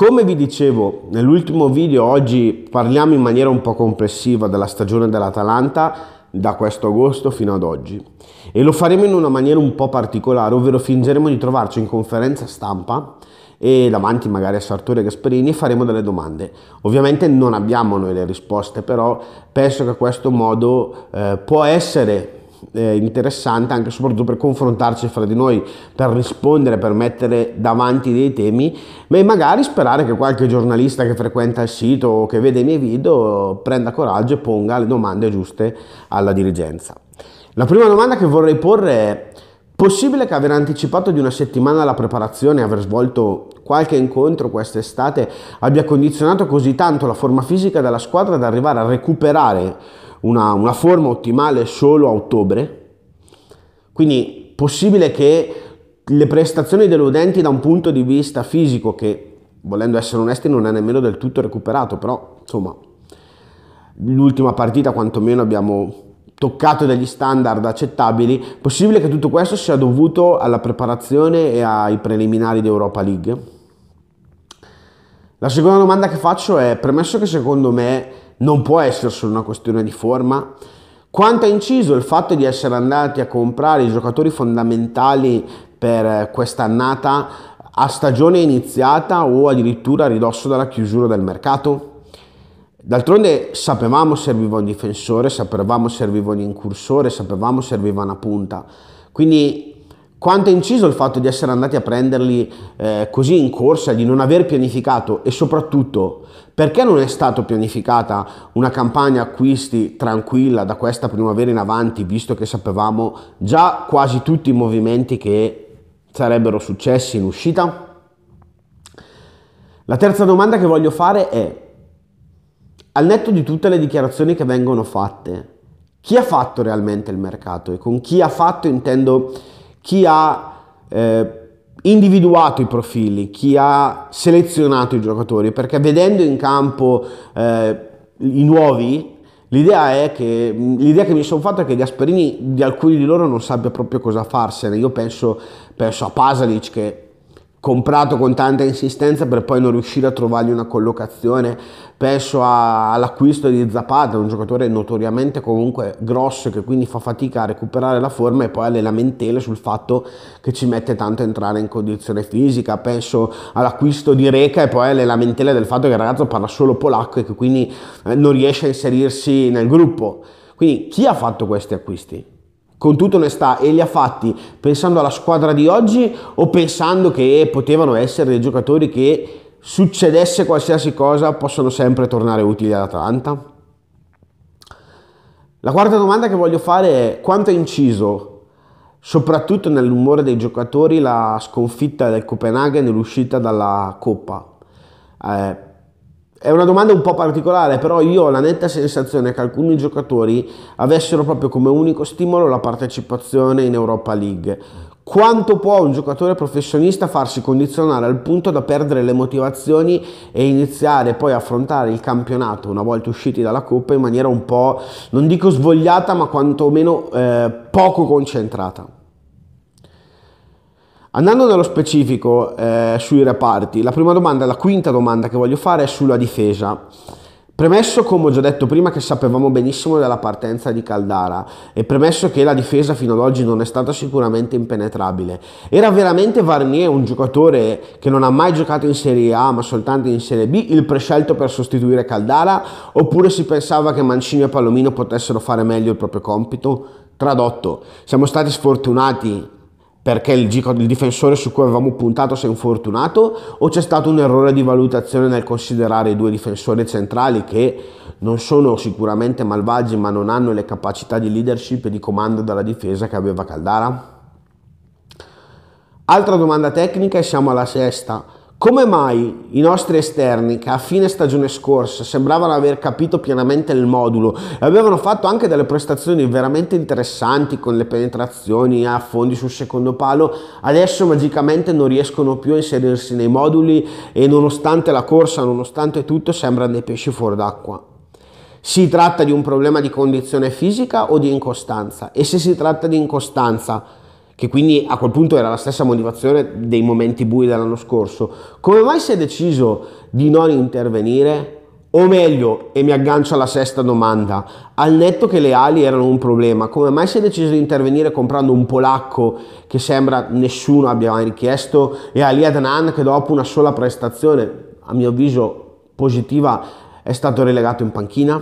Come vi dicevo nell'ultimo video, oggi parliamo in maniera un po' complessiva della stagione dell'Atalanta da questo agosto fino ad oggi e lo faremo in una maniera un po' particolare, ovvero fingeremo di trovarci in conferenza stampa e davanti magari a Sartori e Gasperini e faremo delle domande. Ovviamente non abbiamo noi le risposte, però penso che questo modo eh, può essere eh, interessante anche soprattutto per confrontarci fra di noi, per rispondere, per mettere davanti dei temi, e magari sperare che qualche giornalista che frequenta il sito o che vede i miei video prenda coraggio e ponga le domande giuste alla dirigenza. La prima domanda che vorrei porre è Possibile che aver anticipato di una settimana la preparazione e aver svolto qualche incontro quest'estate abbia condizionato così tanto la forma fisica della squadra da arrivare a recuperare una, una forma ottimale solo a ottobre, quindi possibile che le prestazioni deludenti da un punto di vista fisico, che volendo essere onesti non è nemmeno del tutto recuperato, però insomma l'ultima partita quantomeno abbiamo toccato degli standard accettabili, possibile che tutto questo sia dovuto alla preparazione e ai preliminari di Europa League? La seconda domanda che faccio è, premesso che secondo me non può essere solo una questione di forma. Quanto ha inciso il fatto di essere andati a comprare i giocatori fondamentali per eh, quest'annata a stagione iniziata o addirittura a ridosso dalla chiusura del mercato? D'altronde sapevamo serviva un difensore, sapevamo serviva un incursore, sapevamo serviva una punta. Quindi quanto è inciso il fatto di essere andati a prenderli eh, così in corsa, di non aver pianificato e soprattutto perché non è stata pianificata una campagna acquisti tranquilla da questa primavera in avanti, visto che sapevamo già quasi tutti i movimenti che sarebbero successi in uscita? La terza domanda che voglio fare è, al netto di tutte le dichiarazioni che vengono fatte, chi ha fatto realmente il mercato e con chi ha fatto intendo chi ha eh, individuato i profili, chi ha selezionato i giocatori, perché vedendo in campo eh, i nuovi, l'idea, è che, l'idea che mi sono fatta è che Gasperini di alcuni di loro non sappia proprio cosa farsene. Io penso, penso a Pasalic che comprato con tanta insistenza per poi non riuscire a trovargli una collocazione. Penso a, all'acquisto di Zapata, un giocatore notoriamente comunque grosso che quindi fa fatica a recuperare la forma e poi alle lamentele sul fatto che ci mette tanto a entrare in condizione fisica. Penso all'acquisto di Reca e poi alle lamentele del fatto che il ragazzo parla solo polacco e che quindi eh, non riesce a inserirsi nel gruppo. Quindi chi ha fatto questi acquisti? con tutta onestà e li ha fatti pensando alla squadra di oggi o pensando che potevano essere dei giocatori che succedesse qualsiasi cosa possono sempre tornare utili all'Atalanta? La quarta domanda che voglio fare è quanto è inciso, soprattutto nell'umore dei giocatori, la sconfitta del Copenaghen e l'uscita dalla Coppa. Eh, è una domanda un po' particolare, però io ho la netta sensazione che alcuni giocatori avessero proprio come unico stimolo la partecipazione in Europa League. Quanto può un giocatore professionista farsi condizionare al punto da perdere le motivazioni e iniziare poi a affrontare il campionato una volta usciti dalla Coppa in maniera un po', non dico svogliata, ma quantomeno eh, poco concentrata? Andando nello specifico eh, sui reparti, la prima domanda, la quinta domanda che voglio fare è sulla difesa. Premesso, come ho già detto prima, che sapevamo benissimo della partenza di Caldara e premesso che la difesa fino ad oggi non è stata sicuramente impenetrabile, era veramente Varnier un giocatore che non ha mai giocato in Serie A ma soltanto in Serie B il prescelto per sostituire Caldara oppure si pensava che Mancini e Palomino potessero fare meglio il proprio compito? Tradotto, siamo stati sfortunati perché il, il, difensore su cui avevamo puntato si è infortunato o c'è stato un errore di valutazione nel considerare i due difensori centrali che non sono sicuramente malvagi ma non hanno le capacità di leadership e di comando dalla difesa che aveva Caldara? Altra domanda tecnica e siamo alla sesta. Come mai i nostri esterni, che a fine stagione scorsa sembravano aver capito pienamente il modulo e avevano fatto anche delle prestazioni veramente interessanti con le penetrazioni a fondi sul secondo palo, adesso magicamente non riescono più a inserirsi nei moduli e nonostante la corsa, nonostante tutto, sembrano dei pesci fuori d'acqua? Si tratta di un problema di condizione fisica o di incostanza? E se si tratta di incostanza, che quindi a quel punto era la stessa motivazione dei momenti bui dell'anno scorso, come mai si è deciso di non intervenire? O meglio, e mi aggancio alla sesta domanda, al netto che le ali erano un problema, come mai si è deciso di intervenire comprando un polacco che sembra nessuno abbia mai richiesto e Ali Adnan che dopo una sola prestazione, a mio avviso positiva, è stato relegato in panchina?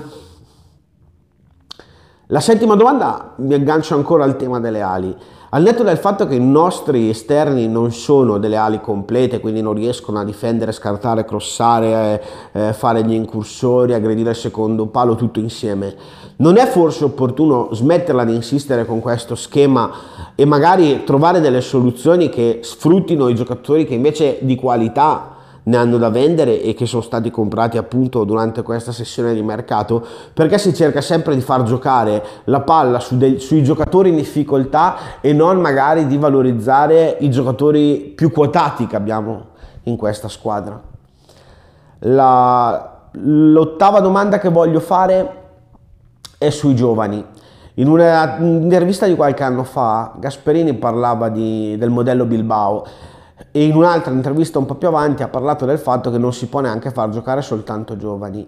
La settima domanda mi aggancio ancora al tema delle ali. Al netto del fatto che i nostri esterni non sono delle ali complete, quindi non riescono a difendere, scartare, crossare, eh, eh, fare gli incursori, aggredire il secondo palo tutto insieme, non è forse opportuno smetterla di insistere con questo schema e magari trovare delle soluzioni che sfruttino i giocatori che invece di qualità ne hanno da vendere e che sono stati comprati appunto durante questa sessione di mercato, perché si cerca sempre di far giocare la palla su dei, sui giocatori in difficoltà e non magari di valorizzare i giocatori più quotati che abbiamo in questa squadra. La, l'ottava domanda che voglio fare è sui giovani. In un'intervista di qualche anno fa Gasperini parlava di, del modello Bilbao e in un'altra intervista un po' più avanti ha parlato del fatto che non si può neanche far giocare soltanto giovani.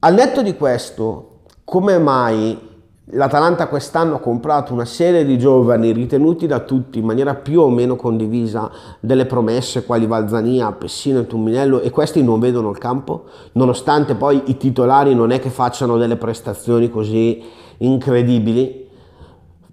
Al netto di questo, come mai l'Atalanta quest'anno ha comprato una serie di giovani ritenuti da tutti in maniera più o meno condivisa delle promesse quali Valzania, Pessino e Tumminello e questi non vedono il campo, nonostante poi i titolari non è che facciano delle prestazioni così incredibili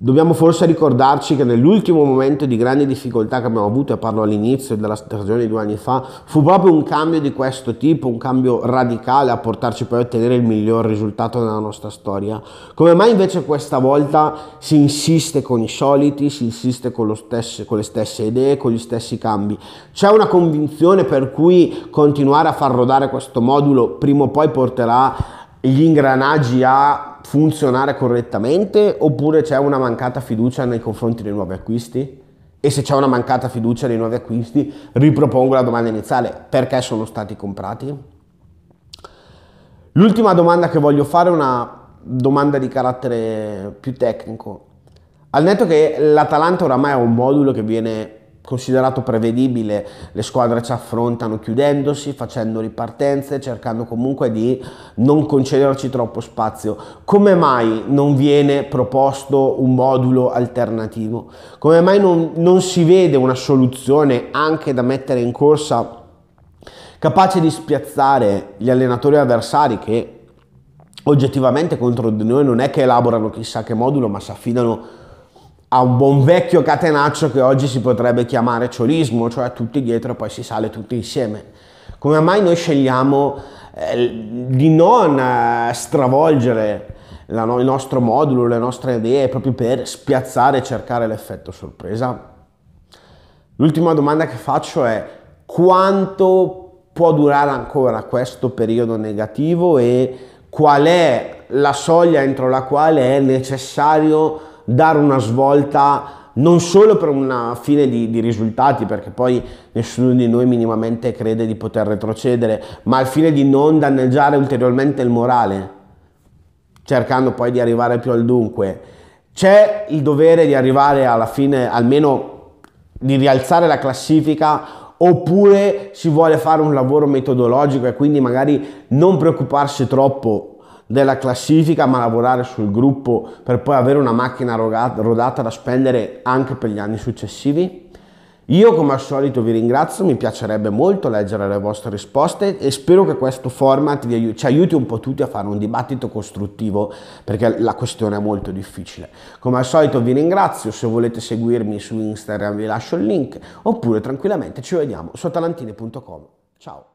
Dobbiamo forse ricordarci che nell'ultimo momento di grande difficoltà che abbiamo avuto, e parlo all'inizio della stagione di due anni fa, fu proprio un cambio di questo tipo, un cambio radicale a portarci poi a ottenere il miglior risultato nella nostra storia. Come mai invece questa volta si insiste con i soliti, si insiste con, stesso, con le stesse idee, con gli stessi cambi? C'è una convinzione per cui continuare a far rodare questo modulo prima o poi porterà gli ingranaggi a funzionare correttamente oppure c'è una mancata fiducia nei confronti dei nuovi acquisti? E se c'è una mancata fiducia nei nuovi acquisti, ripropongo la domanda iniziale, perché sono stati comprati? L'ultima domanda che voglio fare è una domanda di carattere più tecnico. Al netto che l'Atalanta oramai è un modulo che viene considerato prevedibile, le squadre ci affrontano chiudendosi, facendo ripartenze, cercando comunque di non concederci troppo spazio. Come mai non viene proposto un modulo alternativo? Come mai non, non si vede una soluzione anche da mettere in corsa capace di spiazzare gli allenatori avversari che oggettivamente contro di noi non è che elaborano chissà che modulo, ma si affidano a un buon vecchio catenaccio che oggi si potrebbe chiamare ciolismo, cioè tutti dietro e poi si sale tutti insieme. Come mai noi scegliamo eh, di non eh, stravolgere la, no, il nostro modulo, le nostre idee, proprio per spiazzare e cercare l'effetto sorpresa? L'ultima domanda che faccio è quanto può durare ancora questo periodo negativo e qual è la soglia entro la quale è necessario dare una svolta non solo per una fine di, di, risultati, perché poi nessuno di noi minimamente crede di poter retrocedere, ma al fine di non danneggiare ulteriormente il morale, cercando poi di arrivare più al dunque. C'è il dovere di arrivare alla fine, almeno di rialzare la classifica, oppure si vuole fare un lavoro metodologico e quindi magari non preoccuparsi troppo della classifica ma lavorare sul gruppo per poi avere una macchina rodata da spendere anche per gli anni successivi? Io come al solito vi ringrazio, mi piacerebbe molto leggere le vostre risposte e spero che questo format aiuti, ci aiuti un po' tutti a fare un dibattito costruttivo perché la questione è molto difficile. Come al solito vi ringrazio, se volete seguirmi su Instagram vi lascio il link oppure tranquillamente ci vediamo su atalantine.com. Ciao!